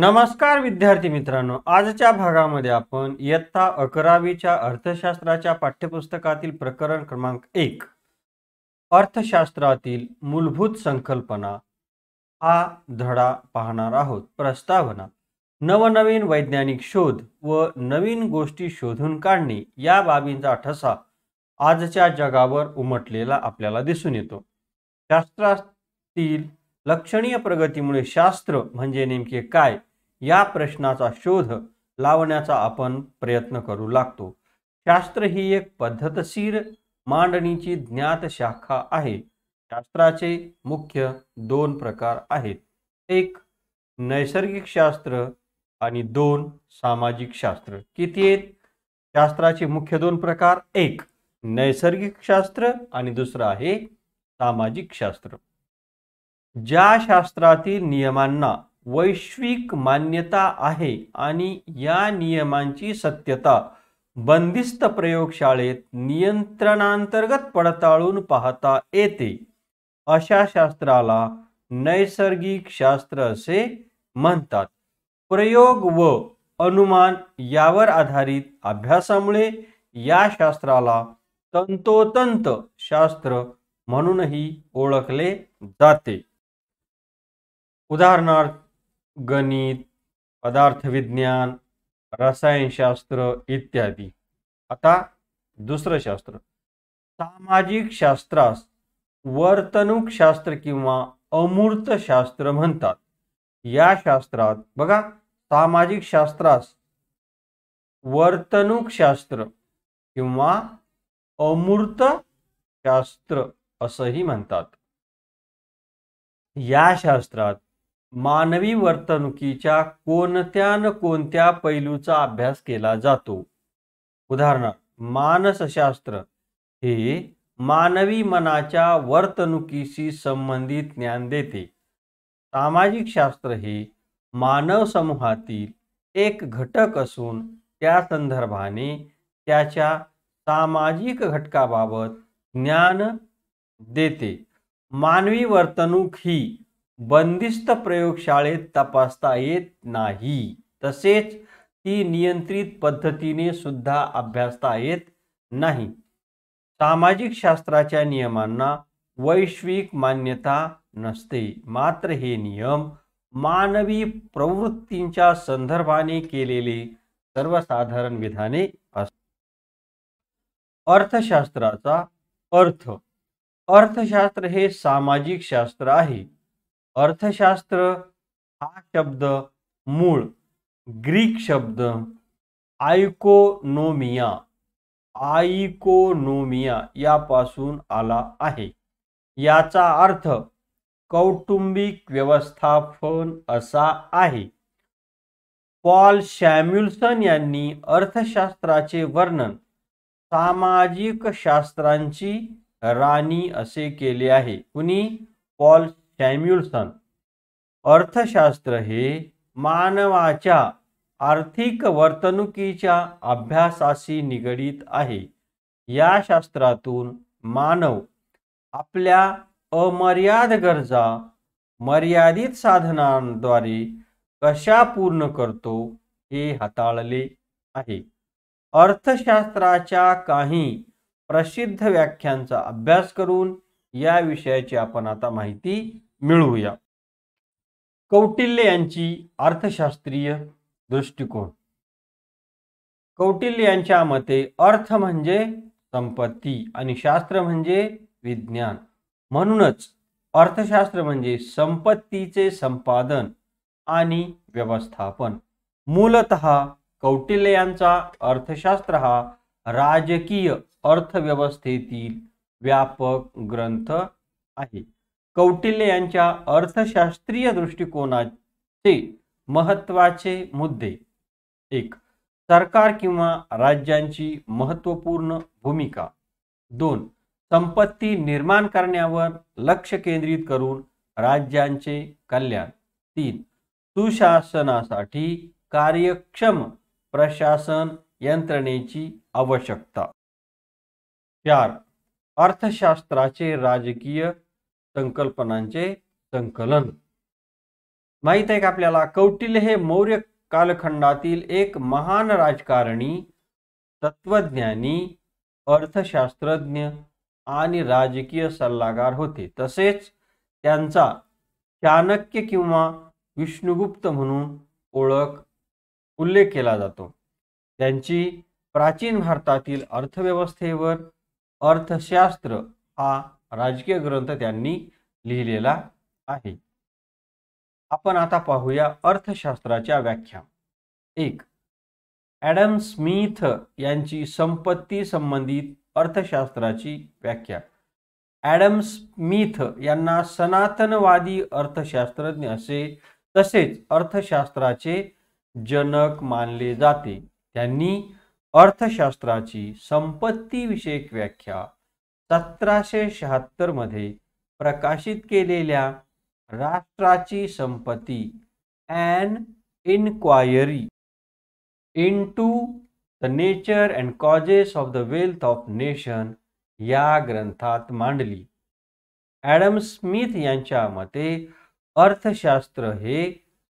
नमस्कार विद्यार्थी मित्रांनो आजच्या भागामध्ये आपण इयत्ता अकरावीच्या अर्थशास्त्राच्या पाठ्यपुस्तकातील प्रकरण क्रमांक एक अर्थशास्त्रातील मूलभूत संकल्पना हा धडा पाहणार आहोत प्रस्तावना नवनवीन वैज्ञानिक शोध व नवीन गोष्टी शोधून काढणे या बाबींचा ठसा आजच्या जगावर उमटलेला आपल्याला दिसून येतो शास्त्रातील लक्षणीय प्रगतीमुळे शास्त्र म्हणजे नेमके काय या प्रश्नाचा शोध लावण्याचा आपण प्रयत्न करू लागतो शास्त्र ही एक पद्धतशीर मांडणीची ज्ञात शाखा आहे शास्त्राचे मुख्य दोन प्रकार आहेत एक नैसर्गिक शास्त्र आणि दोन सामाजिक शास्त्र किती आहेत शास्त्राचे मुख्य दोन प्रकार एक नैसर्गिक शास्त्र आणि दुसरं आहे सामाजिक शास्त्र ज्या शास्त्रातील नियमांना वैश्विक मान्यता आहे आणि या नियमांची सत्यता बंदिस्त प्रयोगशाळेत नियंत्रणांतर्गत पडताळून पाहता येते अशा शास्त्राला नैसर्गिक शास्त्र असे म्हणतात प्रयोग व अनुमान यावर आधारित अभ्यासामुळे या शास्त्राला तंतोतंत शास्त्र म्हणूनही ओळखले जाते उदाहरणार्थ गणित पदार्थ विज्ञान रसायनशास्त्र इत्यादी आता दुसरं शास्त्र सामाजिक शास्त्रास शास्त्र किंवा शास्त्र म्हणतात या शास्त्रात बघा सामाजिक शास्त्रास शास्त्र किंवा अमूर्त शास्त्र असंही म्हणतात या शास्त्रात मानवी वर्तणुकीच्या कोणत्या न कोणत्या पैलूचा अभ्यास केला जातो उदाहरणार्थ मानसशास्त्र हे मानवी मनाच्या वर्तणुकीशी संबंधित ज्ञान देते सामाजिक शास्त्र हे मानव समूहातील एक घटक असून त्या संदर्भाने त्याच्या सामाजिक घटकाबाबत ज्ञान देते मानवी वर्तणूक ही बंदिस्त प्रयोगशाळेत तपासता येत नाही तसेच ती नियंत्रित पद्धतीने सुद्धा अभ्यासता येत नाही सामाजिक शास्त्राच्या नियमांना वैश्विक मान्यता नसते मात्र हे नियम मानवी प्रवृत्तींच्या संदर्भाने केलेले सर्वसाधारण विधाने असतात अर्थशास्त्राचा अर्थ अर्थशास्त्र हे सामाजिक शास्त्र आहे अर्थशास्त्र हा शब्द मूळ ग्रीक शब्द आयकोनोमिया आयकोनोमिया यापासून आला आहे याचा अर्थ कौटुंबिक व्यवस्थापन असा आहे पॉल शॅम्युल्सन यांनी अर्थशास्त्राचे वर्णन सामाजिक शास्त्रांची राणी असे केले आहे कुणी पॉल सॅम्युल्सन अर्थशास्त्र हे मानवाच्या आर्थिक वर्तणुकीच्या अभ्यासाशी निगडीत आहे या शास्त्रातून मानव आपल्या अमर्याद गरजा मर्यादित साधनांद्वारे कशा पूर्ण करतो हे हाताळले आहे अर्थशास्त्राच्या काही प्रसिद्ध व्याख्यांचा अभ्यास करून या विषयाची आपण आता माहिती मिळवूया कौटिल्य यांची अर्थशास्त्रीय दृष्टिकोन कौटिल्य यांच्या मते अर्थ म्हणजे संपत्ती आणि शास्त्र म्हणजे विज्ञान म्हणूनच अर्थशास्त्र म्हणजे संपत्तीचे संपादन आणि व्यवस्थापन मूलत कौटिल्य यांचा अर्थशास्त्र हा राजकीय अर्थव्यवस्थेतील व्यापक ग्रंथ आहे कौटिल्य यांच्या अर्थशास्त्रीय दृष्टिकोनाचे महत्वाचे मुद्दे एक सरकार किंवा राज्यांची महत्वपूर्ण भूमिका दोन संपत्ती निर्माण करण्यावर लक्ष केंद्रित करून राज्यांचे कल्याण तीन सुशासनासाठी कार्यक्षम प्रशासन यंत्रणेची आवश्यकता चार अर्थशास्त्राचे राजकीय संकल्पनांचे संकलन माहित आहे का आपल्याला कौटिल्य हे मौर्य कालखंडातील एक महान राजकारणी तत्वज्ञानी अर्थशास्त्रज्ञ आणि राजकीय सल्लागार होते तसेच त्यांचा चाणक्य किंवा विष्णुगुप्त म्हणून ओळख उल्लेख केला जातो त्यांची प्राचीन भारतातील अर्थव्यवस्थेवर अर्थशास्त्र हा राजकीय ग्रंथ त्यांनी लिहिलेला आहे आपण आता पाहूया अर्थशास्त्राच्या व्याख्या एक ॲडम स्मिथ यांची संपत्ती संबंधित अर्थशास्त्राची व्याख्या ॲडम स्मिथ यांना सनातनवादी अर्थशास्त्रज्ञ असे तसेच अर्थशास्त्राचे जनक मानले जाते त्यांनी अर्थशास्त्राची संपत्तीविषयक व्याख्या सतराशे शहात्तरमध्ये प्रकाशित केलेल्या राष्ट्राची संपत्ती and inquiry into the nature and causes of the wealth of nation या ग्रंथात मांडली ॲडम स्मिथ यांच्या मते अर्थशास्त्र हे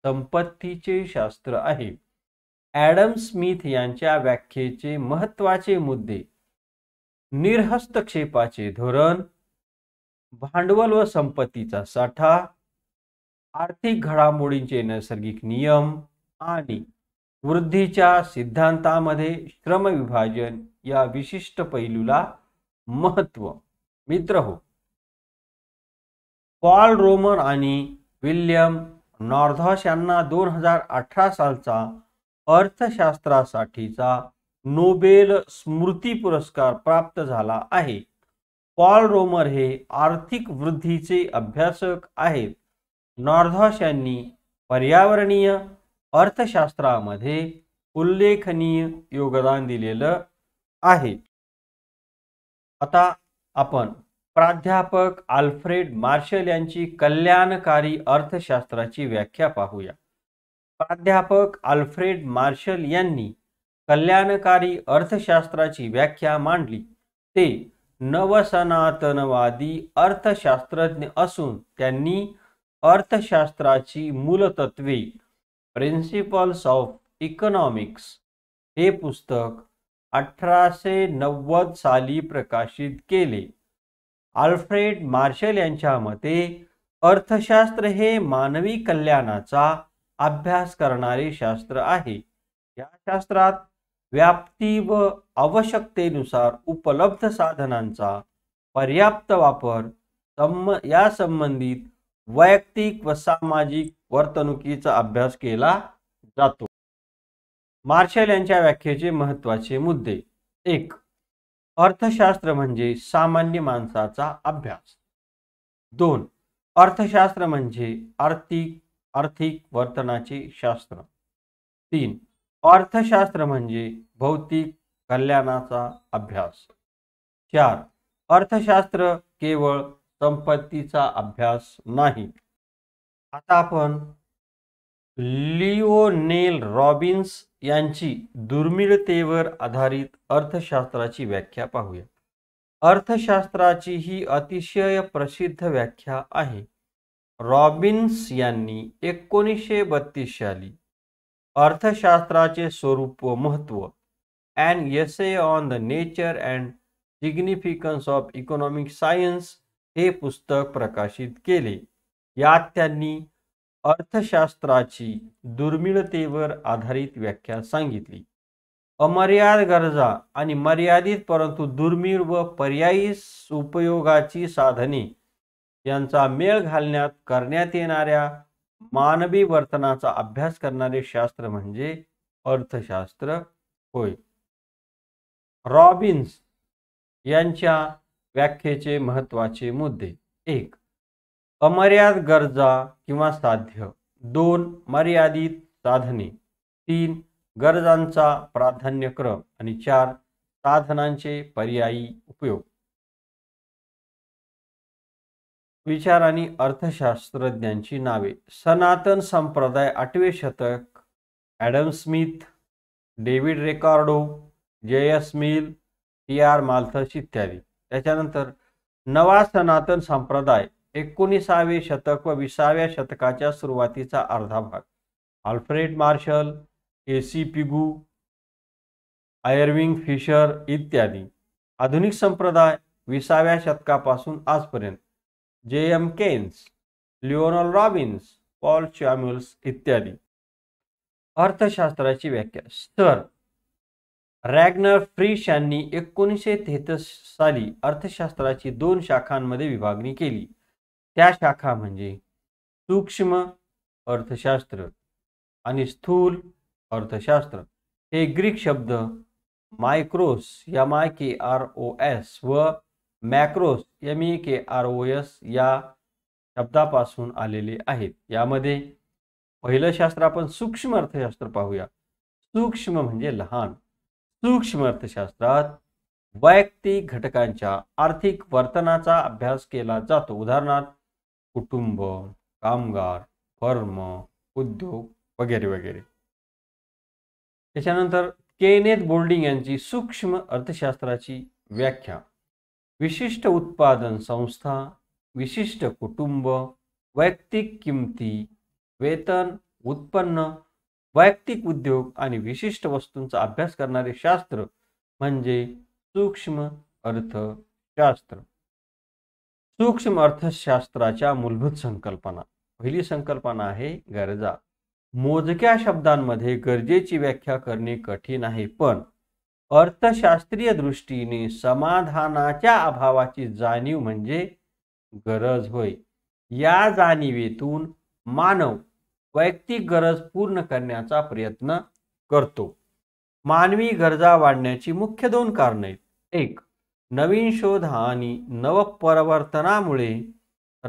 संपत्तीचे शास्त्र आहे ॲडम स्मिथ यांच्या व्याख्येचे महत्त्वाचे मुद्दे निर्हस्तक्षेपाचे धोरण भांडवल व संपत्तीचा साठा आर्थिक घडामोडींचे नैसर्गिक नियम आणि वृद्धीच्या सिद्धांतामध्ये श्रम विभाजन या विशिष्ट पैलूला महत्व मित्र हो पॉल रोमन आणि विल्यम नॉर्धॉस यांना दोन हजार अठरा सालचा अर्थशास्त्रासाठीचा नोबेल स्मृती पुरस्कार प्राप्त झाला आहे पॉल रोमर हे आर्थिक वृद्धीचे अभ्यासक आहेत नॉर्धॉश यांनी पर्यावरणीय अर्थशास्त्रामध्ये उल्लेखनीय योगदान दिलेलं आहे आता आपण प्राध्यापक आल्फ्रेड मार्शल यांची कल्याणकारी अर्थशास्त्राची व्याख्या पाहूया प्राध्यापक आल्फ्रेड मार्शल यांनी कल्याणकारी अर्थशास्त्राची व्याख्या मांडली ते नवसनातनवादी अर्थशास्त्रज्ञ असून त्यांनी अर्थशास्त्राची मूलतत्वे प्रिन्सिपल्स ऑफ इकॉनॉमिक्स हे पुस्तक अठराशे नव्वद साली प्रकाशित केले आल्फ्रेड मार्शल यांच्या मते अर्थशास्त्र हे मानवी कल्याणाचा अभ्यास करणारे शास्त्र आहे या शास्त्रात व्याप्ती व आवश्यकतेनुसार उपलब्ध साधनांचा पर्याप्त वापर या संबंधित वैयक्तिक व सामाजिक वर्तणुकीचा अभ्यास केला जातो मार्शल यांच्या व्याख्येचे महत्वाचे मुद्दे एक अर्थशास्त्र म्हणजे सामान्य माणसाचा अभ्यास दोन अर्थशास्त्र म्हणजे आर्थिक आर्थिक वर्तनाचे शास्त्र तीन अर्थशास्त्र म्हणजे भौतिक कल्याणाचा अभ्यास चार अर्थशास्त्र केवळ संपत्तीचा अभ्यास नाही आता आपण लिओनेल रॉबिन्स यांची दुर्मिळतेवर आधारित अर्थशास्त्राची व्याख्या पाहूया अर्थशास्त्राची ही अतिशय प्रसिद्ध व्याख्या आहे रॉबिन्स यांनी एकोणीसशे बत्तीस साली अर्थशास्त्राचे स्वरूप व महत्व and essay on the nature and significance of economic science हे पुस्तक प्रकाशित केले यात त्यांनी अर्थशास्त्राची दुर्मिळतेवर आधारित व्याख्या सांगितली अमर्याद गरजा आणि मर्यादित परंतु दुर्मिळ व पर्यायी उपयोगाची साधने यांचा मेळ घालण्यात करण्यात येणाऱ्या मानवी वर्तनाचा अभ्यास करणारे शास्त्र म्हणजे अर्थशास्त्र होय रॉबिन्स यांच्या व्याख्येचे महत्वाचे मुद्दे एक अमर्याद गरजा किंवा साध्य दोन मर्यादित साधने तीन गरजांचा प्राधान्यक्रम आणि चार साधनांचे पर्यायी उपयोग विचार आणि अर्थशास्त्रज्ञांची नावे सनातन संप्रदाय आठवे शतक Adam Smith David Ricardo J S Mill T R Malthus इत्यादी त्याच्यानंतर नवा सनातन संप्रदाय एकोणीसावे शतक व विसाव्या शतकाच्या सुरुवातीचा अर्धा भाग Alfred Marshall A C Pigou Irving Fisher इत्यादी आधुनिक संप्रदाय विसाव्या शतकापासून आजपर्यंत J M Keynes Lionel Robbins Paul Samuelson इत्यादी अर्थशास्त्राची व्याख्या सर रॅग्नर फ्रिश यांनी एकोणीसशे तेहतीस साली अर्थशास्त्राची दोन शाखांमध्ये विभागणी केली त्या शाखा म्हणजे सूक्ष्म अर्थशास्त्र आणि स्थूल अर्थशास्त्र हे ग्रीक शब्द मायक्रोस या माय के आर ओ एस व makros M E K R O S या शब्दापासून आलेले आहेत यामध्ये पहिलं शास्त्र आपण सूक्ष्म अर्थशास्त्र पाहूया सूक्ष्म म्हणजे लहान सूक्ष्म अर्थशास्त्रात वैयक्तिक घटकांच्या आर्थिक वर्तनाचा अभ्यास केला जातो उदाहरणार्थ कुटुंब कामगार फर्म उद्योग वगैरे वगैरे त्याच्यानंतर केनेथ बोल्डिंग यांची सूक्ष्म अर्थशास्त्राची व्याख्या विशिष्ट उत्पादन संस्था विशिष्ट कुटुंब वैयक्तिक किमती वेतन उत्पन्न वैयक्तिक उद्योग आणि विशिष्ट वस्तूंचा अभ्यास करणारे शास्त्र म्हणजे सूक्ष्म अर्थशास्त्र सूक्ष्म अर्थशास्त्राच्या मूलभूत संकल्पना पहिली संकल्पना आहे गरजा मोजक्या शब्दांमध्ये गरजेची व्याख्या करणे कठीण आहे पण अर्थशास्त्रीय दृष्टीने समाधानाच्या अभावाची जाणीव म्हणजे गरज होय या जाणीवेतून मानव वैयक्तिक गरज पूर्ण करण्याचा प्रयत्न करतो मानवी गरजा वाढण्याची मुख्य दोन कारणे एक नवीन शोध आणि नवपरिवर्तनामुळे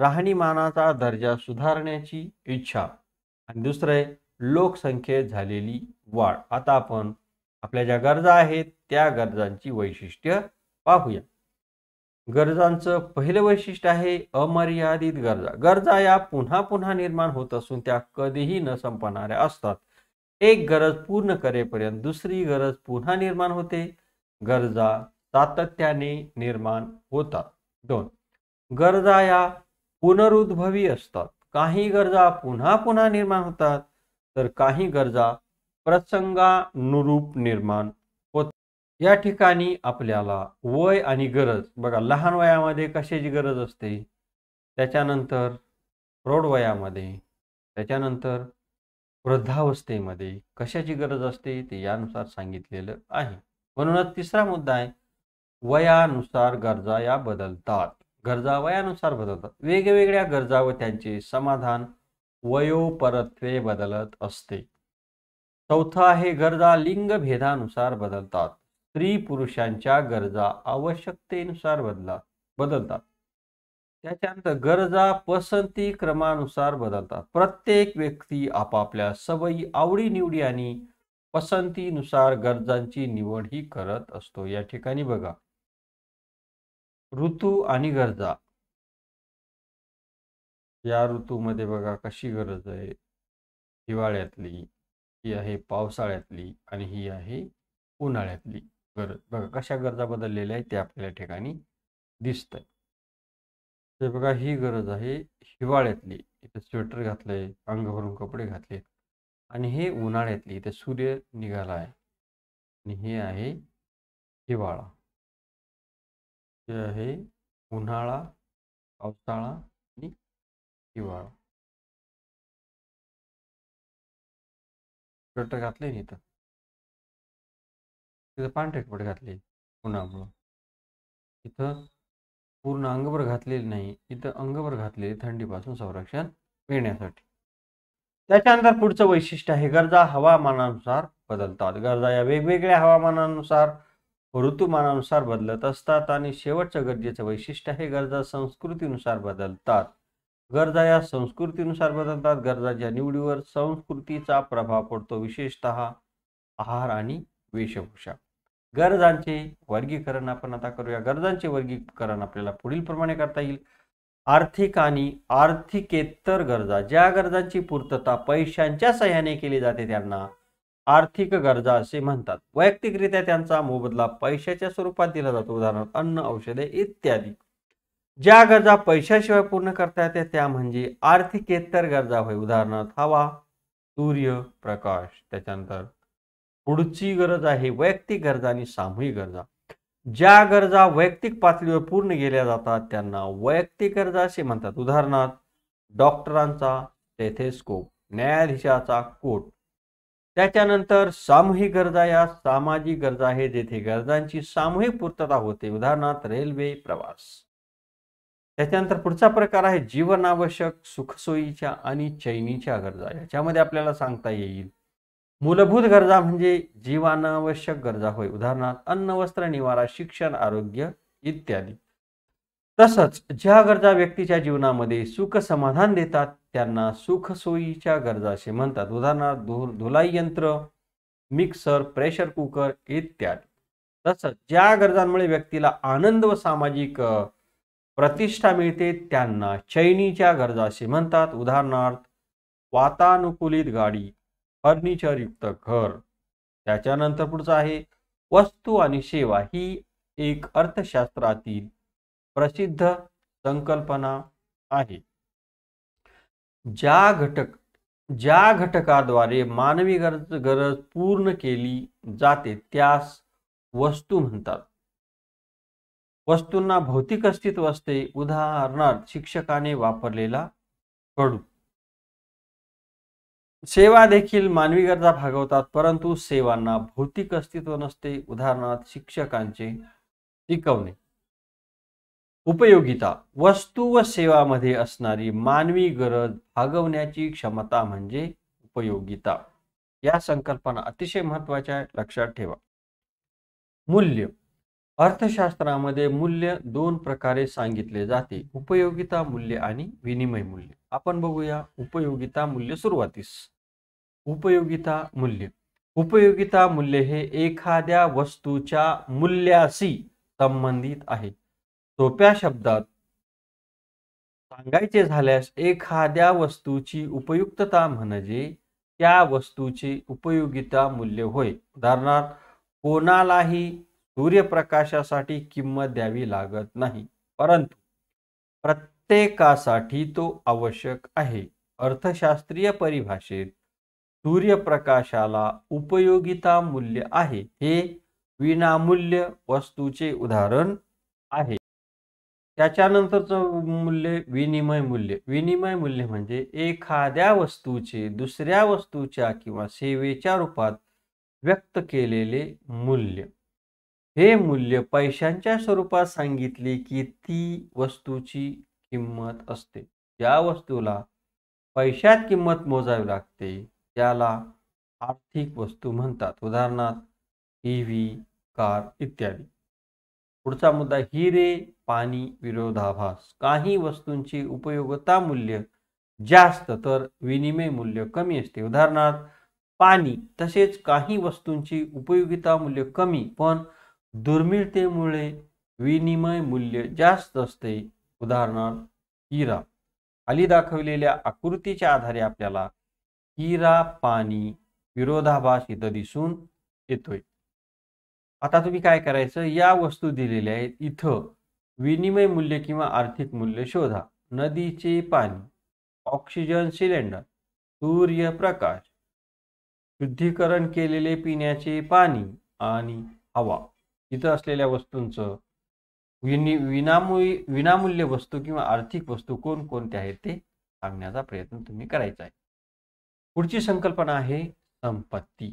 राहणीमानाचा दर्जा सुधारण्याची इच्छा आणि दुसरे लोकसंख्येत झालेली वाढ आता आपण आपल्या ज्या गरजा आहेत त्या गरजांची वैशिष्ट्य पाहूया गरजांचं पहिलं वैशिष्ट्य आहे अमर्यादित गरजा गरजा या पुन्हा पुन्हा निर्माण होत असून त्या कधीही न संपणाऱ्या असतात एक गरज पूर्ण करेपर्यंत दुसरी गरज पुन्हा निर्माण होते गरजा सातत्याने निर्माण होतात दोन गरजा या पुनरुद्भवी असतात काही गरजा पुन्हा पुन्हा निर्माण होतात तर काही गरजा प्रसंगानुरूप निर्माण होत या ठिकाणी आपल्याला वय आणि गरज बघा लहान वयामध्ये कशाची गरज असते त्याच्यानंतर प्रौढ वयामध्ये त्याच्यानंतर वृद्धावस्थेमध्ये कशाची गरज असते ते यानुसार सांगितलेलं आहे म्हणूनच तिसरा मुद्दा आहे वयानुसार गरजा या बदलतात गरजा वयानुसार बदलतात वेगवेगळ्या गरजा व त्यांचे समाधान वयोपरत्वे बदलत असते चौथा आहे गरजा लिंग भेदानुसार बदलतात स्त्री पुरुषांच्या गरजा आवश्यकतेनुसार बदला बदलतात त्याच्यानंतर गरजा पसंती क्रमानुसार बदलतात प्रत्येक व्यक्ती आपापल्या सवयी आवडीनिवडी आणि पसंतीनुसार गरजांची निवड ही करत असतो या ठिकाणी बघा ऋतू आणि गरजा या ऋतूमध्ये बघा कशी गरज आहे हिवाळ्यातली ही आहे पावसाळ्यातली आणि ही आहे उन्हाळ्यातली गरज बघा कशा गरजा बदललेल्या आहेत ते आपल्या ठिकाणी दिसत आहे बघा ही गरज आहे हिवाळ्यातली इथे स्वेटर घातलंय अंग भरून कपडे घातले आणि हे उन्हाळ्यातली इथे सूर्य निघाला आहे आणि हे आहे हिवाळा हे आहे उन्हाळा पावसाळा आणि हिवाळा स्वेटर घातले नाही इथं तिथं घातले उन्हामुळं इथं पूर्ण अंगभर घातलेले नाही इथं अंगभर घातलेले थंडीपासून संरक्षण मिळण्यासाठी त्याच्यानंतर पुढचं वैशिष्ट्य आहे गरजा हवामानानुसार बदलतात गरजा या वेगवेगळ्या हवामानानुसार ऋतुमानानुसार बदलत असतात आणि शेवटचं गरजेचं वैशिष्ट्य आहे गरजा संस्कृतीनुसार बदलतात गरजा या संस्कृतीनुसार बदलतात गरजाच्या निवडीवर संस्कृतीचा प्रभाव पडतो विशेषत आहार आणि वेशभूषा गरजांचे वर्गीकरण आपण आता करूया गरजांचे वर्गीकरण आपल्याला पुढील प्रमाणे करता येईल आर्थिक आणि आर्थिकेतर गरजा ज्या गरजांची पूर्तता पैशांच्या सह्याने केली जाते त्यांना आर्थिक गरजा असे म्हणतात वैयक्तिकरित्या त्यांचा मोबदला पैशाच्या स्वरूपात दिला जातो उदाहरणार्थ अन्न औषधे इत्यादी ज्या गरजा पैशाशिवाय पूर्ण करता येते त्या म्हणजे आर्थिकेतर गरजा होय उदाहरणार्थ हवा सूर्य प्रकाश त्याच्यानंतर पुढची गरज आहे वैयक्तिक गरजा आणि सामूहिक गरजा ज्या गरजा वैयक्तिक पातळीवर पूर्ण केल्या जातात त्यांना वैयक्तिक गरजा असे म्हणतात उदाहरणार्थ डॉक्टरांचा टेथेस्कोप न्यायाधीशाचा कोट त्याच्यानंतर सामूहिक गरजा या सामाजिक गरजा आहे जेथे गरजांची सामूहिक पूर्तता होते उदाहरणार्थ रेल्वे प्रवास त्याच्यानंतर पुढचा प्रकार आहे जीवनावश्यक सुखसोयीच्या आणि चैनीच्या गरजा याच्यामध्ये आपल्याला सांगता येईल मूलभूत गरजा म्हणजे जीवनावश्यक गरजा होय उदाहरणार्थ अन्न वस्त्र निवारा शिक्षण आरोग्य इत्यादी तसंच ज्या गरजा व्यक्तीच्या जीवनामध्ये सुख समाधान देतात त्यांना सुखसोयीच्या गरजा असे म्हणतात उदाहरणार्थ धुलाई यंत्र मिक्सर प्रेशर कुकर इत्यादी तसंच ज्या गरजांमुळे व्यक्तीला आनंद व सामाजिक प्रतिष्ठा मिळते त्यांना चैनीच्या गरजा असे म्हणतात उदाहरणार्थ वातानुकूलित गाडी फर्निचर युक्त घर त्याच्यानंतर पुढचं आहे वस्तू आणि सेवा ही एक अर्थशास्त्रातील प्रसिद्ध संकल्पना आहे ज्या घटक ज्या घटकाद्वारे मानवी गरज गरज पूर्ण केली जाते त्यास वस्तू म्हणतात वस्तूंना भौतिक अस्तित्व असते उदाहरणार्थ शिक्षकाने वापरलेला कडू सेवा देखील मानवी गरजा भागवतात परंतु सेवांना भौतिक अस्तित्व नसते उदाहरणार्थ शिक्षकांचे टिकवणे उपयोगिता वस्तू व सेवामध्ये असणारी मानवी गरज भागवण्याची क्षमता म्हणजे उपयोगिता या संकल्पना अतिशय महत्वाच्या लक्षात ठेवा मूल्य अर्थशास्त्रामध्ये मूल्य दोन प्रकारे सांगितले जाते उपयोगिता मूल्य आणि विनिमय मूल्य आपण बघूया उपयोगिता मूल्य सुरुवातीस उपयोगिता मूल्य उपयोगिता मूल्य हे एखाद्या वस्तूच्या मूल्याशी संबंधित आहे सोप्या शब्दात सांगायचे झाल्यास एखाद्या वस्तूची उपयुक्तता म्हणजे त्या वस्तूचे उपयोगिता मूल्य होय उदाहरणार्थ कोणालाही सूर्यप्रकाशासाठी किंमत द्यावी लागत नाही परंतु प्रत्येकासाठी तो आवश्यक आहे अर्थशास्त्रीय परिभाषेत सूर्यप्रकाशाला उपयोगिता मूल्य आहे हे विनामूल्य वस्तूचे उदाहरण आहे त्याच्यानंतरच मूल्य विनिमय मूल्य विनिमय मूल्य म्हणजे एखाद्या वस्तूचे दुसऱ्या वस्तूच्या किंवा सेवेच्या रूपात व्यक्त केलेले मूल्य हे मूल्य पैशांच्या स्वरूपात सांगितले की ती वस्तूची किंमत असते ज्या वस्तूला पैशात किंमत मोजावी लागते त्याला आर्थिक वस्तू म्हणतात उदाहरणार्थ टी व्ही कार इत्यादी पुढचा मुद्दा हिरे पाणी विरोधाभास काही वस्तूंची उपयोगता मूल्य जास्त तर विनिमय मूल्य कमी असते उदाहरणार्थ पाणी तसेच काही वस्तूंची उपयोगिता मूल्य कमी पण दुर्मिळतेमुळे विनिमय मूल्य जास्त असते उदाहरणार्थ हिरा खाली दाखवलेल्या आकृतीच्या आधारे आपल्याला हिरा पाणी विरोधाभास इथं दिसून येतोय आता तुम्ही काय करायचं या वस्तू दिलेल्या आहेत इथं विनिमय मूल्य किंवा आर्थिक मूल्य शोधा नदीचे पाणी ऑक्सिजन सिलेंडर सूर्यप्रकाश शुद्धीकरण केलेले पिण्याचे पाणी आणि हवा इथं असलेल्या वस्तूंचं विनि विनामूल्य वस्तू किंवा आर्थिक वस्तू कोणकोणत्या आहेत ते सांगण्याचा प्रयत्न तुम्ही करायचा आहे पुढची संकल्पना आहे संपत्ती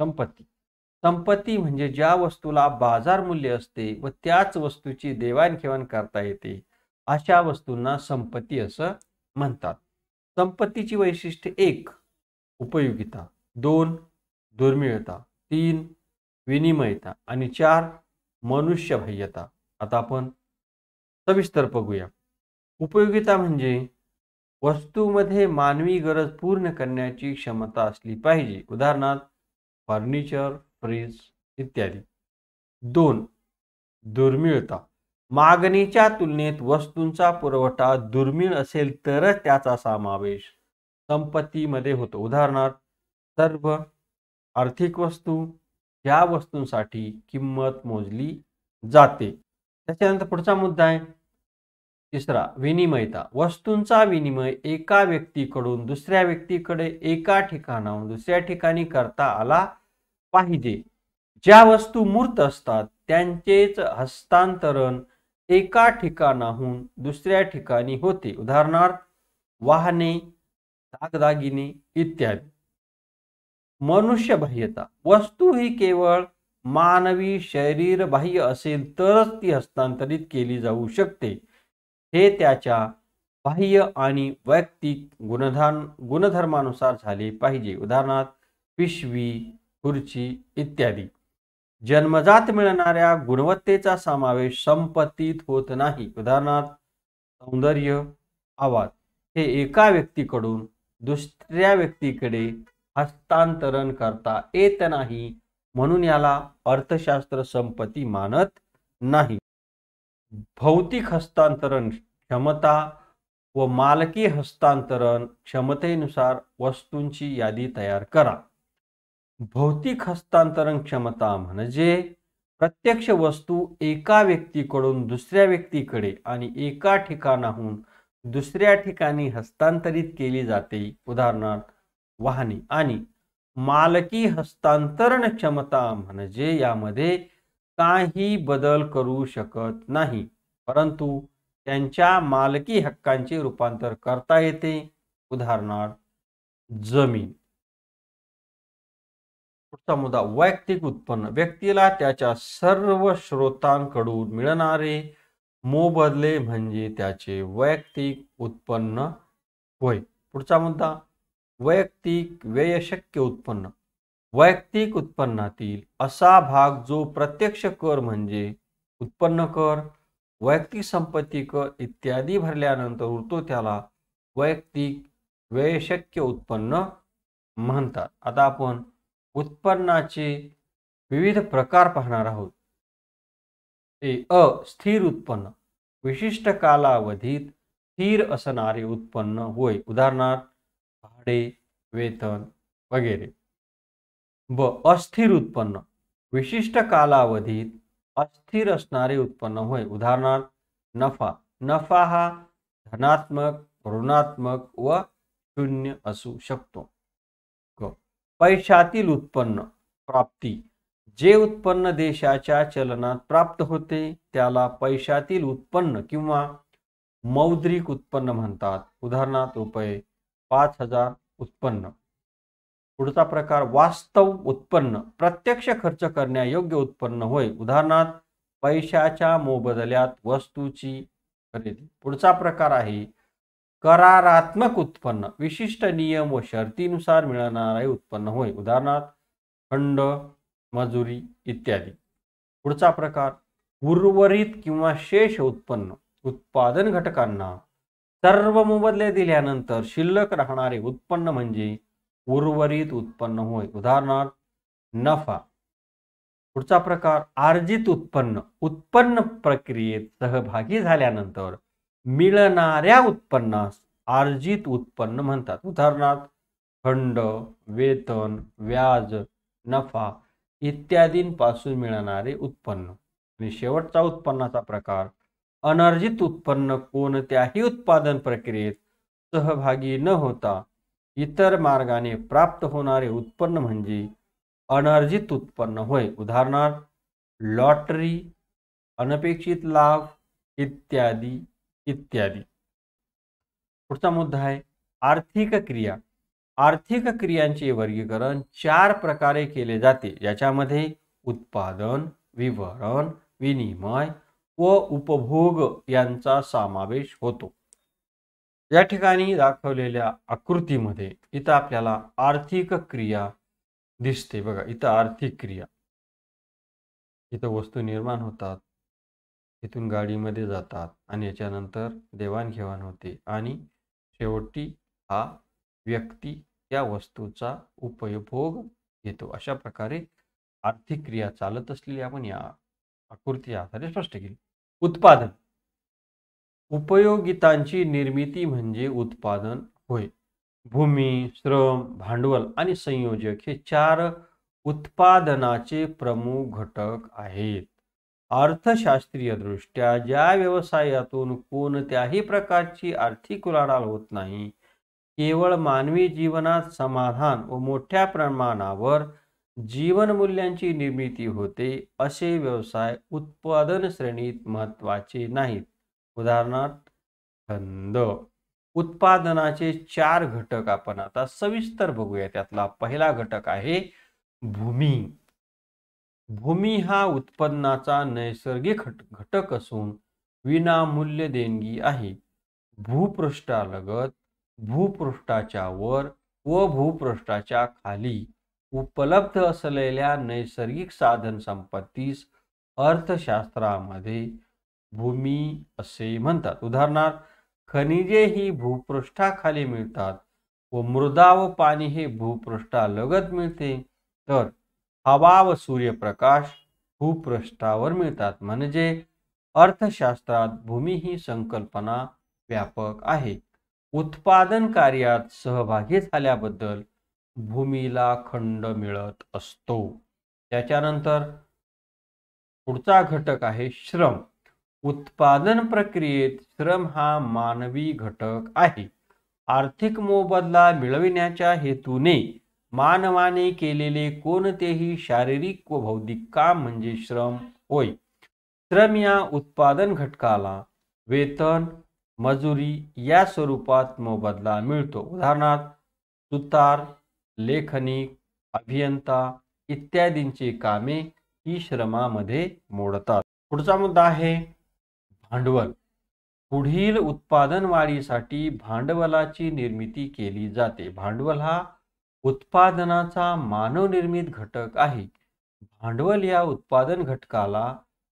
संपत्ती संपत्ती म्हणजे ज्या वस्तूला बाजार मूल्य असते व त्याच वस्तूची देवाणघेवाण करता येते अशा वस्तूंना संपत्ती असं म्हणतात संपत्तीची वैशिष्ट्य एक उपयोगिता दोन दुर्मिळता तीन विनिमयता आणि चार बाह्यता आता आपण सविस्तर बघूया उपयोगिता म्हणजे वस्तूमध्ये मानवी गरज पूर्ण करण्याची क्षमता असली पाहिजे उदाहरणार्थ फर्निचर फ्रीज इत्यादी दोन दुर्मिळता मागणीच्या तुलनेत वस्तूंचा पुरवठा दुर्मिळ असेल तरच त्याचा समावेश संपत्तीमध्ये होतो उदाहरणार्थ सर्व आर्थिक वस्तू या वस्तूंसाठी किंमत मोजली जाते त्याच्यानंतर पुढचा मुद्दा आहे तिसरा विनिमयता वस्तूंचा विनिमय एका व्यक्तीकडून दुसऱ्या व्यक्तीकडे एका ठिकाणाहून दुसऱ्या ठिकाणी करता आला पाहिजे ज्या वस्तू मूर्त असतात त्यांचेच हस्तांतरण एका ठिकाणाहून दुसऱ्या ठिकाणी होते उदाहरणार्थ वाहने दागदागिने इत्यादी मनुष्यबाह्यता वस्तू ही केवळ मानवी शरीर बाह्य असेल तरच ती हस्तांतरित केली जाऊ शकते हे त्याच्या बाह्य आणि वैयक्तिक गुणधान गुणधर्मानुसार झाले पाहिजे उदाहरणार्थ पिशवी खुर्ची इत्यादी जन्मजात मिळणाऱ्या गुणवत्तेचा समावेश संपत्तीत होत नाही उदाहरणार्थ सौंदर्य आवाज हे एका व्यक्तीकडून दुसऱ्या व्यक्तीकडे हस्तांतरण करता येत नाही म्हणून याला अर्थशास्त्र संपत्ती मानत नाही भौतिक हस्तांतरण क्षमता व मालकी हस्तांतरण क्षमतेनुसार वस्तूंची यादी तयार करा भौतिक हस्तांतरण क्षमता म्हणजे प्रत्यक्ष वस्तू एका व्यक्तीकडून दुसऱ्या व्यक्तीकडे आणि एका ठिकाणाहून दुसऱ्या ठिकाणी हस्तांतरित केली जाते उदाहरणार्थ वाहने आणि मालकी हस्तांतरण क्षमता म्हणजे यामध्ये काही बदल करू शकत नाही परंतु त्यांच्या मालकी हक्कांचे रूपांतर करता येते उदाहरणार्थ जमीन पुढचा मुद्दा वैयक्तिक उत्पन्न व्यक्तीला त्याच्या सर्व स्रोतांकडून मिळणारे मोबदले म्हणजे त्याचे वैयक्तिक उत्पन्न होय पुढचा मुद्दा वैयक्तिक व्ययशक्य उत्पन्न वैयक्तिक उत्पन्नातील असा भाग जो प्रत्यक्ष कर म्हणजे उत्पन्न कर वैयक्तिक संपत्ती कर इत्यादी भरल्यानंतर उरतो त्याला वैयक्तिक व्ययशक्य उत्पन्न म्हणतात आता आपण उत्पन्नाचे विविध प्रकार पाहणार आहोत ते अ स्थिर उत्पन्न विशिष्ट कालावधीत स्थिर असणारे उत्पन्न होय उदाहरणार्थ वेतन वगैरे व अस्थिर उत्पन्न विशिष्ट कालावधीत अस्थिर असणारे उत्पन्न होय उदाहरणार्थ नफा नफा हा धनात्मक ऋणात्मक व शून्य असू शकतो पैशातील उत्पन्न प्राप्ती जे उत्पन्न देशाच्या चलनात प्राप्त होते त्याला पैशातील उत्पन्न किंवा मौद्रिक उत्पन्न म्हणतात उदाहरणार्थ रुपये पाच हजार उत्पन्न पुढचा प्रकार वास्तव उत्पन्न प्रत्यक्ष खर्च करण्यायोग्य उत्पन्न होय उदाहरणार्थ पैशाच्या मोबदल्यात वस्तूची खरेदी पुढचा प्रकार आहे करारात्मक उत्पन्न विशिष्ट नियम व शर्तीनुसार मिळणारे उत्पन्न होय उदाहरणार्थ खंड मजुरी इत्यादी पुढचा प्रकार उर्वरित किंवा शेष उत्पन्न उत्पादन घटकांना सर्व मोबदले दिल्यानंतर शिल्लक राहणारे उत्पन्न म्हणजे उर्वरित उत्पन्न होय उदाहरणार्थ नफा पुढचा प्रकार आर्जित उत्पन्न उत्पन्न प्रक्रियेत सहभागी झाल्यानंतर मिळणाऱ्या उत्पन्नास आर्जित उत्पन्न म्हणतात उदाहरणार्थ खंड वेतन व्याज नफा इत्यादींपासून मिळणारे उत्पन्न आणि शेवटचा उत्पन्नाचा प्रकार अनर्जित उत्पन्न कोणत्याही उत्पादन प्रक्रियेत सहभागी न होता इतर मार्गाने प्राप्त होणारे उत्पन्न म्हणजे अनर्जित उत्पन्न होय उदाहरणार्थ लॉटरी अनपेक्षित लाभ इत्यादी इत्यादी पुढचा मुद्दा आहे आर्थिक क्रिया आर्थिक क्रियांचे वर्गीकरण चार प्रकारे केले जाते याच्यामध्ये उत्पादन विवरण विनिमय व उपभोग यांचा समावेश होतो या ठिकाणी दाखवलेल्या आकृतीमध्ये इथं आपल्याला आर्थिक क्रिया दिसते बघा इथं आर्थिक क्रिया इथं वस्तू निर्माण होतात इथून गाडीमध्ये जातात आणि याच्यानंतर देवाणघेवाण होते आणि शेवटी हा व्यक्ती या वस्तूचा उपभोग घेतो अशा प्रकारे आर्थिक क्रिया चालत असलेली आपण या आकृती आधारे स्पष्ट केली उत्पादन उपयोगितांची निर्मिती म्हणजे उत्पादन होय भूमी श्रम भांडवल आणि संयोजक हे चार उत्पादनाचे प्रमुख घटक आहेत अर्थशास्त्रीय दृष्ट्या ज्या व्यवसायातून कोणत्याही प्रकारची आर्थिक उलाढाल होत नाही केवळ मानवी जीवनात समाधान व मोठ्या प्रमाणावर जीवनमूल्यांची निर्मिती होते असे व्यवसाय उत्पादन श्रेणीत महत्वाचे नाहीत उदाहरणार्थ छंद उत्पादनाचे चार घटक आपण आता सविस्तर बघूया त्यातला पहिला घटक आहे भूमी भूमी हा उत्पन्नाचा नैसर्गिक घटक असून विनामूल्य देणगी आहे भूपृष्ठालगत भूपृष्ठाच्या वर व भूपृष्ठाच्या खाली उपलब्ध असलेल्या नैसर्गिक साधन संपत्तीस अर्थशास्त्रामध्ये भूमी असे म्हणतात उदाहरणार्थ खनिजे ही भूपृष्ठाखाली मिळतात व मृदा व पाणी हे भूपृष्ठालगत मिळते तर हवा व सूर्यप्रकाश भूपृष्ठावर मिळतात म्हणजे अर्थशास्त्रात भूमी ही संकल्पना व्यापक आहे उत्पादन कार्यात सहभागी झाल्याबद्दल भूमीला खंड मिळत असतो त्याच्यानंतर पुढचा घटक आहे श्रम उत्पादन प्रक्रियेत श्रम हा मानवी घटक आहे आर्थिक मोबदला मिळविण्याच्या हेतूने मानवाने केलेले कोणतेही शारीरिक व बौद्धिक काम म्हणजे श्रम होय श्रम या उत्पादन घटकाला वेतन मजुरी या स्वरूपात मोबदला मिळतो उदाहरणार्थ सुतार लेखनी अभियंता इत्यादींची कामे ही श्रमामध्ये मोडतात पुढचा मुद्दा आहे भांडवल पुढील उत्पादन वाढीसाठी भांडवलाची निर्मिती केली जाते भांडवल हा उत्पादनाचा मानवनिर्मित घटक आहे भांडवल या उत्पादन घटकाला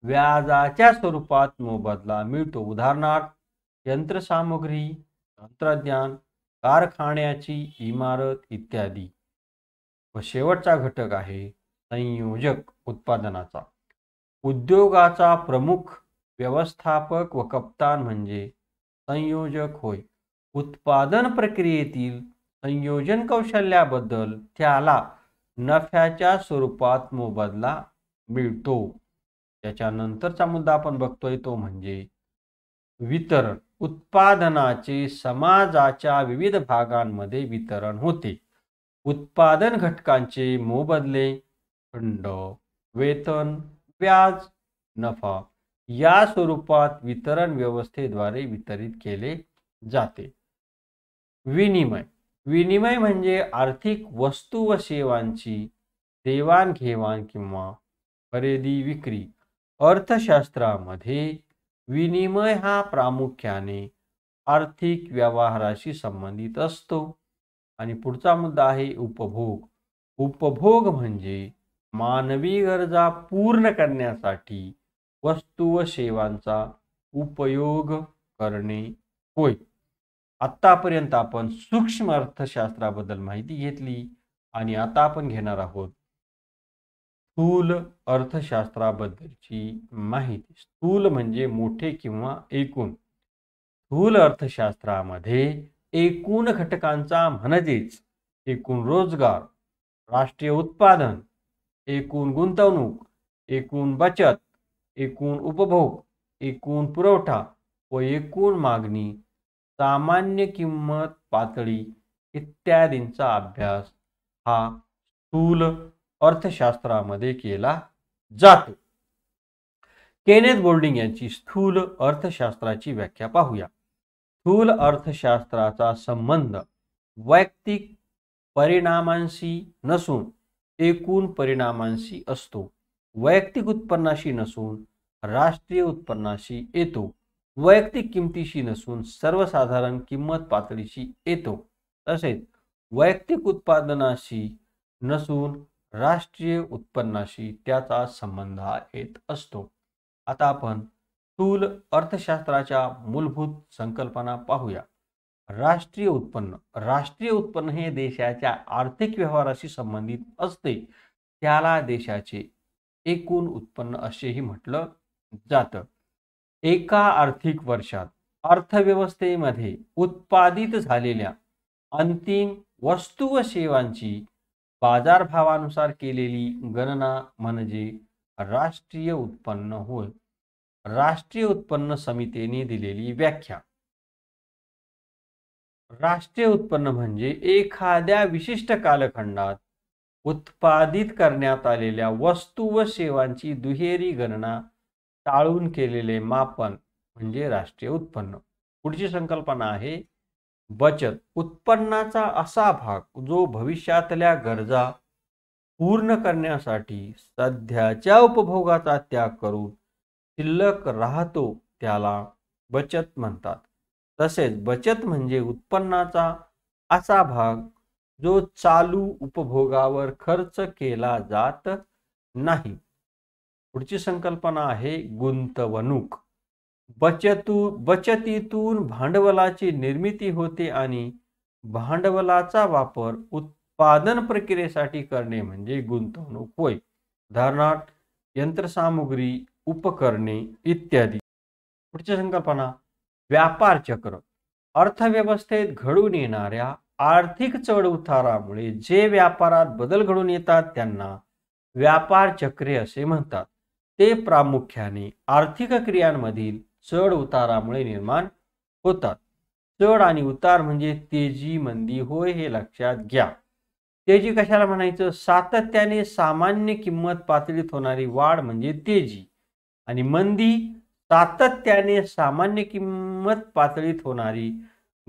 व्याजाच्या स्वरूपात मोबदला मिळतो उदाहरणार्थ यंत्रसामुग्री तंत्रज्ञान कारखान्याची इमारत इत्यादी व शेवटचा घटक आहे संयोजक उत्पादनाचा उद्योगाचा प्रमुख व्यवस्थापक व कप्तान म्हणजे संयोजक होय उत्पादन प्रक्रियेतील संयोजन कौशल्याबद्दल त्याला नफ्याच्या स्वरूपात मोबदला मिळतो त्याच्यानंतरचा मुद्दा आपण बघतोय तो म्हणजे वितरण उत्पादनाचे समाजाच्या विविध भागांमध्ये वितरण होते उत्पादन घटकांचे मोबदले खंड वेतन व्याज नफा या स्वरूपात वितरण व्यवस्थेद्वारे वितरित केले जाते विनिमय विनिमय म्हणजे आर्थिक वस्तू व सेवांची देवाणघेवाण किंवा खरेदी विक्री अर्थशास्त्रामध्ये विनिमय हा प्रामुख्याने आर्थिक व्यवहाराशी संबंधित असतो आणि पुढचा मुद्दा आहे उपभोग उपभोग म्हणजे मानवी गरजा पूर्ण करण्यासाठी वस्तू व सेवांचा उपयोग करणे होय आत्तापर्यंत आपण सूक्ष्म अर्थशास्त्राबद्दल माहिती घेतली आणि आता आपण घेणार आहोत स्थूल अर्थशास्त्राबद्दलची माहिती स्थूल म्हणजे मोठे किंवा एकूण स्थूल अर्थशास्त्रामध्ये एकूण घटकांचा म्हणजेच एकूण रोजगार राष्ट्रीय उत्पादन एकूण गुंतवणूक एकूण बचत एकूण उपभोग एकूण पुरवठा व एकूण मागणी सामान्य किंमत पातळी इत्यादींचा अभ्यास हा स्थूल अर्थशास्त्रामध्ये केला जातो केनेथ बोल्डिंग यांची स्थूल अर्थशास्त्राची व्याख्या पाहूया स्थूल अर्थशास्त्राचा संबंध वैयक्तिक परिणामांशी नसून एकूण परिणामांशी असतो वैयक्तिक उत्पन्नाशी नसून राष्ट्रीय उत्पन्नाशी येतो वैयक्तिक किमतीशी नसून सर्वसाधारण किंमत पातळीशी येतो तसेच वैयक्तिक उत्पादनाशी नसून राष्ट्रीय उत्पन्नाशी त्याचा संबंध येत असतो आता आपण स्थूल अर्थशास्त्राच्या मूलभूत संकल्पना पाहूया राष्ट्रीय उत्पन्न राष्ट्रीय उत्पन्न हे देशाच्या आर्थिक व्यवहाराशी संबंधित असते त्याला देशाचे एकूण उत्पन्न असेही म्हटलं जातं एका आर्थिक वर्षात अर्थव्यवस्थेमध्ये उत्पादित झालेल्या अंतिम वस्तू व सेवांची बाजारभावानुसार केलेली गणना म्हणजे राष्ट्रीय उत्पन्न होय राष्ट्रीय उत्पन्न समितीने दिलेली व्याख्या राष्ट्रीय उत्पन्न म्हणजे एखाद्या विशिष्ट कालखंडात उत्पादित करण्यात आलेल्या वस्तू व सेवांची दुहेरी गणना टाळून केलेले मापन म्हणजे राष्ट्रीय उत्पन्न पुढची संकल्पना आहे बचत उत्पन्नाचा असा भाग जो भविष्यातल्या गरजा पूर्ण करण्यासाठी सध्याच्या उपभोगाचा त्याग करून शिल्लक राहतो त्याला बचत म्हणतात तसेच बचत म्हणजे उत्पन्नाचा असा भाग जो चालू उपभोगावर खर्च केला जात नाही पुढची संकल्पना आहे गुंतवणूक बचतू बचतीतून भांडवलाची निर्मिती होते आणि भांडवलाचा वापर उत्पादन प्रक्रियेसाठी करणे म्हणजे गुंतवणूक होय उदाहरणार्थ यंत्रसामुग्री उपकरणे इत्यादी पुढची संकल्पना व्यापार चक्र अर्थव्यवस्थेत घडून येणाऱ्या आर्थिक चढउतारामुळे जे व्यापारात बदल घडून येतात त्यांना व्यापार चक्रे असे म्हणतात ते प्रामुख्याने आर्थिक क्रियांमधील चढ उतारामुळे निर्माण होतात चढ आणि उतार म्हणजे तेजी मंदी होय हे लक्षात घ्या तेजी कशाला म्हणायचं सातत्याने सामान्य किंमत पातळीत होणारी वाढ म्हणजे तेजी आणि मंदी सातत्याने सामान्य किंमत पातळीत होणारी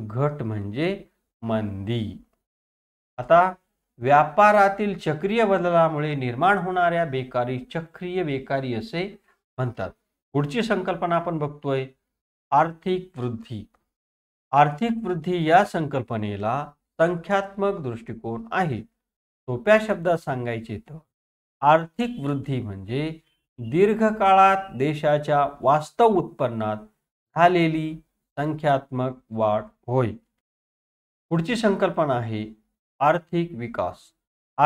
घट म्हणजे मंदी आता व्यापारातील चक्रीय बदलामुळे निर्माण होणाऱ्या बेकारी चक्रीय बेकारी असे म्हणतात पुढची संकल्पना आपण बघतोय आर्थिक वृद्धी आर्थिक वृद्धी या संकल्पनेला संख्यात्मक दृष्टिकोन आहे सोप्या शब्दात सांगायचे तर आर्थिक वृद्धी म्हणजे दीर्घकाळात देशाच्या वास्तव उत्पन्नात झालेली संख्यात्मक वाढ होय पुढची संकल्पना आहे आर्थिक विकास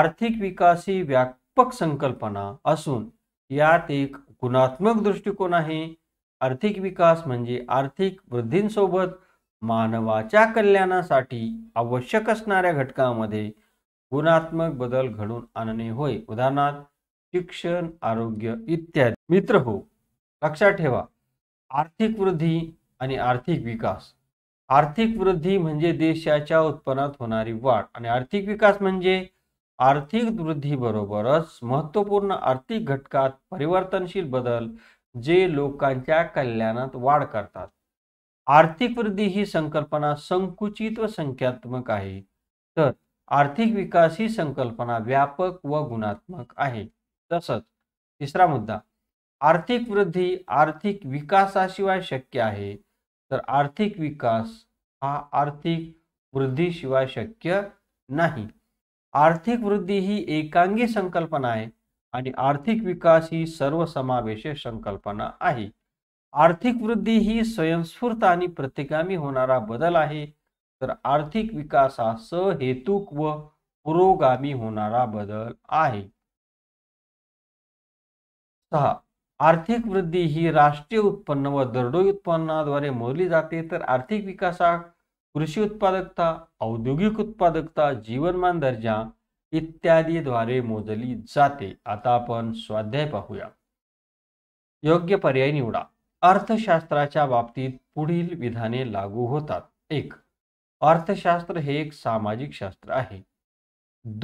आर्थिक विकास ही व्यापक संकल्पना असून यात एक गुणात्मक दृष्टिकोन आहे आर्थिक विकास म्हणजे आर्थिक वृद्धींसोबत मानवाच्या कल्याणासाठी आवश्यक असणाऱ्या घटकामध्ये गुणात्मक बदल घडून आणणे होय उदाहरणार्थ शिक्षण आरोग्य इत्यादी मित्र हो लक्षात ठेवा आर्थिक वृद्धी आणि आर्थिक विकास आर्थिक वृद्धी म्हणजे देशाच्या उत्पन्नात होणारी वाढ आणि आर्थिक विकास म्हणजे आर्थिक वृद्धीबरोबरच महत्त्वपूर्ण आर्थिक घटकात परिवर्तनशील बदल जे लोकांच्या कल्याणात वाढ करतात आर्थिक वृद्धी ही संकल्पना संकुचित व संख्यात्मक आहे तर आर्थिक विकास ही संकल्पना व्यापक व गुणात्मक आहे तसंच तिसरा मुद्दा आर्थिक वृद्धी आर्थिक विकासाशिवाय शक्य आहे तर आर्थिक विकास हा आर्थिक वृद्धीशिवाय शक्य नाही आर्थिक वृद्धी ही एकांगी संकल्पना आहे आणि आर्थिक विकास ही सर्वसमावेशक संकल्पना आहे आर्थिक वृद्धी ही स्वयंस्फूर्त आणि प्रतिगामी होणारा बदल आहे तर आर्थिक विकास हा सहेतुक व पुरोगामी होणारा बदल आहे सहा आर्थिक वृद्धी ही राष्ट्रीय उत्पन्न व दरडोई उत्पन्नाद्वारे मोजली जाते तर आर्थिक विकास कृषी उत्पादकता औद्योगिक उत्पादकता जीवनमान दर्जा इत्यादीद्वारे मोजली जाते आता आपण स्वाध्याय पाहूया योग्य पर्याय निवडा अर्थशास्त्राच्या बाबतीत पुढील विधाने लागू होतात एक अर्थशास्त्र हे एक सामाजिक शास्त्र आहे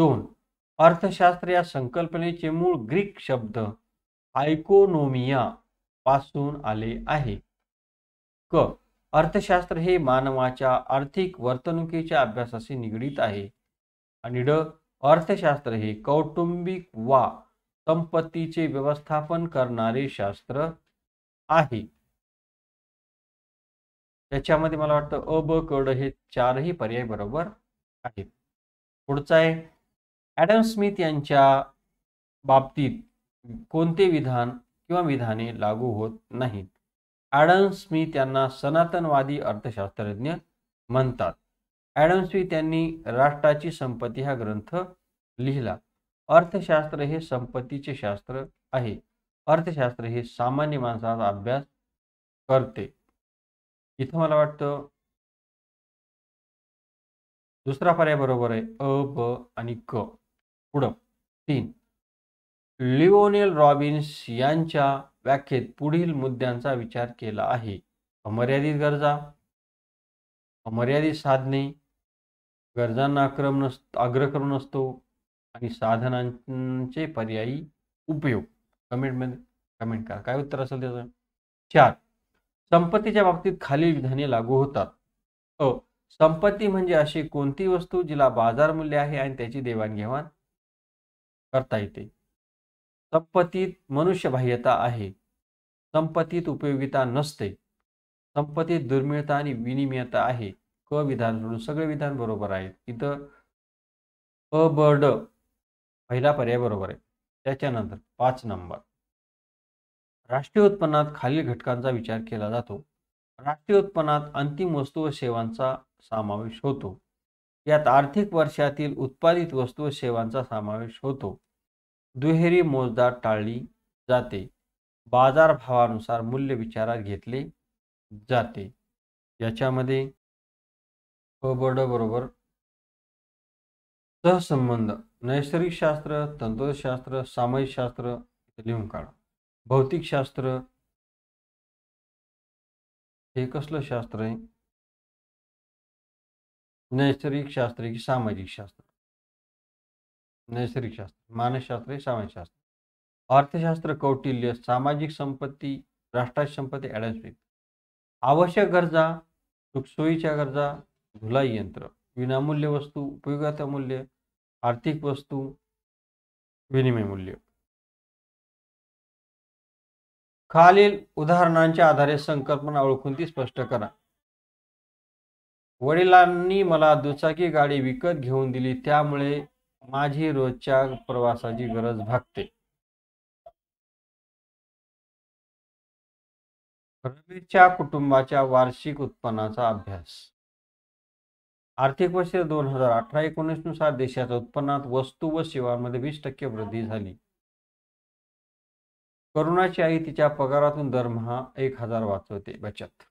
दोन अर्थशास्त्र या संकल्पनेचे मूळ ग्रीक शब्द आयकोनोमिया पासून आले आहे क अर्थशास्त्र हे मानवाच्या आर्थिक वर्तणुकीच्या अभ्यासाशी निगडीत आहे आणि ड अर्थशास्त्र हे कौटुंबिक वा संपत्तीचे व्यवस्थापन करणारे शास्त्र आहे त्याच्यामध्ये मला वाटतं अ ब कड हे चारही पर्याय बरोबर आहेत पुढचा आहे ऍडम स्मिथ यांच्या बाबतीत कोणते विधान किंवा विधाने लागू होत नाहीत ॲडम स्मिथ यांना सनातनवादी अर्थशास्त्रज्ञ म्हणतात ॲडम स्मिथ यांनी राष्ट्राची संपत्ती हा ग्रंथ लिहिला अर्थशास्त्र हे संपत्तीचे शास्त्र आहे अर्थशास्त्र हे सामान्य माणसाचा अभ्यास करते इथं मला वाटतं दुसरा पर्याय बरोबर आहे अ ब आणि क पुढं तीन लिओनेल रॉबिन्स यांच्या व्याख्येत पुढील मुद्द्यांचा विचार केला आहे अमर्यादित गरजा अमर्यादित साधने गरजांना आक्रम नस आग्रह करून असतो आणि साधनांचे पर्यायी उपयोग कमेंटमध्ये कमेंट करा काय उत्तर असेल त्याचं चार संपत्तीच्या बाबतीत खालील विधाने लागू होतात अ संपत्ती म्हणजे अशी कोणती वस्तू जिला बाजार मूल्य आहे आणि त्याची देवाणघेवाण करता येते संपत्तीत मनुष्यबाह्यता आहे संपत्तीत उपयोगिता नसते संपत्तीत दुर्मिळता आणि विनिमयता आहे क विधान सोडून सगळे विधान बरोबर आहेत इथं अ ब ड पहिला पर्याय बरोबर आहे त्याच्यानंतर पाच नंबर राष्ट्रीय उत्पन्नात खालील घटकांचा विचार केला जातो राष्ट्रीय उत्पन्नात अंतिम वस्तू व सेवांचा समावेश होतो यात आर्थिक वर्षातील उत्पादित वस्तू व सेवांचा समावेश होतो दुहेरी मोजदार टाळली जाते बाजारभावानुसार मूल्य विचारात घेतले जाते याच्यामध्ये अबड बरोबर सहसंबंध शास्त्र तंत्रशास्त्र सामाजिकशास्त्र लिहून काढा भौतिकशास्त्र हे कसलं शास्त्र आहे नैसर्गिक शास्त्र की सामाजिक शास्त्र नैसर्गिक शास्त्र मानसशास्त्र हे शास्त्र अर्थशास्त्र कौटिल्य सामाजिक संपत्ती राष्ट्राची संपत्ती ॲडम स्मिथ आवश्यक गरजा सुखसोयीच्या गरजा धुलाई यंत्र विनामूल्य वस्तू उपयोगाचा मूल्य आर्थिक वस्तू विनिमय मूल्य खालील उदाहरणांच्या आधारे संकल्पना ओळखून ती स्पष्ट करा वडिलांनी मला दुचाकी गाडी विकत घेऊन दिली त्यामुळे माझी रोजच्या प्रवासाची गरज भागते रवीच्या कुटुंबाच्या वार्षिक उत्पन्नाचा अभ्यास आर्थिक वर्ष दोन हजार अठरा एकोणीस नुसार देशाच्या उत्पन्नात वस्तू व सेवांमध्ये वीस टक्के वृद्धी झाली करुणाची आई तिच्या पगारातून दरमहा एक हजार वाचवते बचत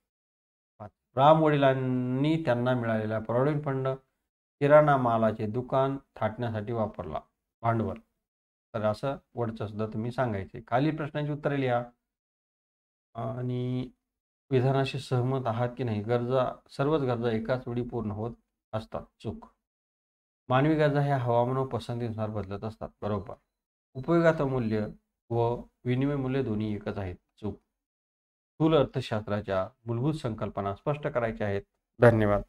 राम वडिलांनी त्यांना मिळालेला प्रॉव्हिडंट फंड किराणा मालाचे दुकान थाटण्यासाठी वापरला भांडवल तर असं वडचं सुद्धा तुम्ही सांगायचे खाली प्रश्नांची उत्तरे लिहा आणि विधानाशी सहमत आहात की नाही गरजा सर्वच गरजा एकाच वेळी पूर्ण होत असतात चूक मानवी गरजा ह्या हवामान व पसंतीनुसार बदलत असतात बरोबर उपयोगाचं मूल्य व विनिमय मूल्य दोन्ही एकच आहेत चूक स्थूल अर्थशास्त्राच्या मूलभूत संकल्पना स्पष्ट करायच्या आहेत धन्यवाद